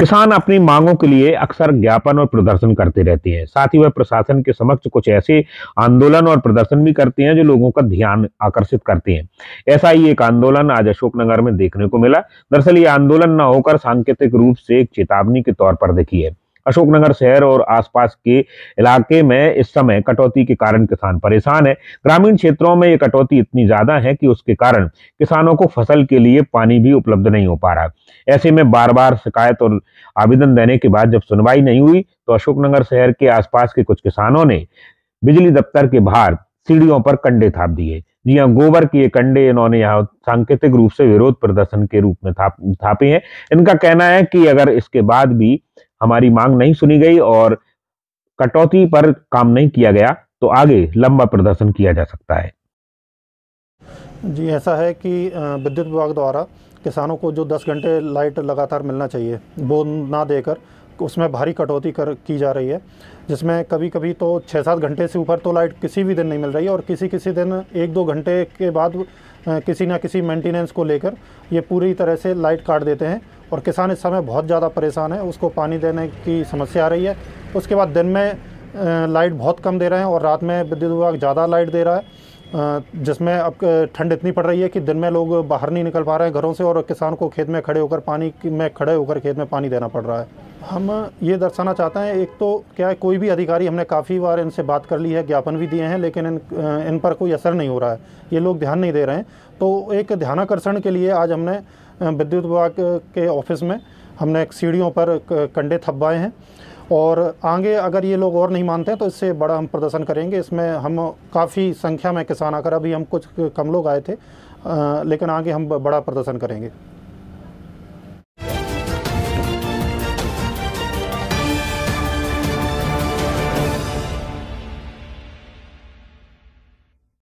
किसान अपनी मांगों के लिए अक्सर ज्ञापन और प्रदर्शन करते रहते हैं साथ ही वह प्रशासन के समक्ष कुछ ऐसे आंदोलन और प्रदर्शन भी करते हैं जो लोगों का ध्यान आकर्षित करते हैं ऐसा ही एक आंदोलन आज अशोकनगर में देखने को मिला दरअसल ये आंदोलन न होकर सांकेतिक रूप से एक चेतावनी के तौर पर देखी है अशोकनगर शहर और आसपास के इलाके में इस समय कटौती के कारण किसान परेशान है ग्रामीण क्षेत्रों में ये कटौती इतनी ज्यादा है कि उसके कारण किसानों को फसल के लिए पानी भी उपलब्ध नहीं हो पा रहा ऐसे में बार बार शिकायत और आवेदन देने के बाद जब सुनवाई नहीं हुई तो अशोकनगर शहर के आसपास के कुछ किसानों ने बिजली दफ्तर के बाहर सीढ़ियों पर कंडे थाप दिए जी हाँ गोबर के कंडे इन्होंने यहाँ सांकेतिक रूप से विरोध प्रदर्शन के रूप में थापे हैं इनका कहना है कि अगर इसके बाद भी हमारी मांग नहीं सुनी गई और कटौती पर काम नहीं किया गया तो आगे लंबा प्रदर्शन किया जा सकता है जी ऐसा है कि विद्युत विभाग द्वारा किसानों को जो 10 घंटे लाइट लगातार मिलना चाहिए वो ना देकर उसमें भारी कटौती कर की जा रही है जिसमें कभी कभी तो छः सात घंटे से ऊपर तो लाइट किसी भी दिन नहीं मिल रही है और किसी किसी दिन एक दो घंटे के बाद किसी ना किसी मेंटेनेंस को लेकर ये पूरी तरह से लाइट काट देते हैं और किसान इस समय बहुत ज़्यादा परेशान है उसको पानी देने की समस्या आ रही है उसके बाद दिन में लाइट बहुत कम दे रहे हैं और रात में विद्युत विभाग ज़्यादा लाइट दे रहा है जिसमें अब ठंड इतनी पड़ रही है कि दिन में लोग बाहर नहीं निकल पा रहे हैं घरों से और किसान को खेत में खड़े होकर पानी में खड़े होकर खेत में पानी देना पड़ रहा है हम ये दर्शाना चाहते हैं एक तो क्या है कोई भी अधिकारी हमने काफ़ी बार इनसे बात कर ली है ज्ञापन भी दिए हैं लेकिन इन इन पर कोई असर नहीं हो रहा है ये लोग ध्यान नहीं दे रहे हैं तो एक ध्यानाकर्षण के लिए आज हमने विद्युत विभाग के ऑफिस में हमने सीढ़ियों पर कंडे थपवाए हैं और आगे अगर ये लोग और नहीं मानते तो इससे बड़ा हम प्रदर्शन करेंगे इसमें हम काफ़ी संख्या में किसान आकर अभी हम कुछ कम लोग आए थे लेकिन आगे हम बड़ा प्रदर्शन करेंगे